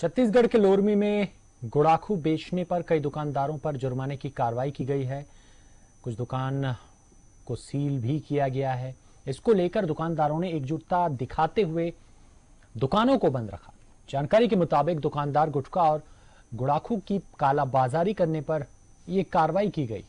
छत्तीसगढ़ के लोरमी में गुड़ाखू बेचने पर कई दुकानदारों पर जुर्माने की कार्रवाई की गई है कुछ दुकान को सील भी किया गया है इसको लेकर दुकानदारों ने एकजुटता दिखाते हुए दुकानों को बंद रखा जानकारी के मुताबिक दुकानदार गुटखा और गुड़ाखू की कालाबाजारी करने पर यह कार्रवाई की गई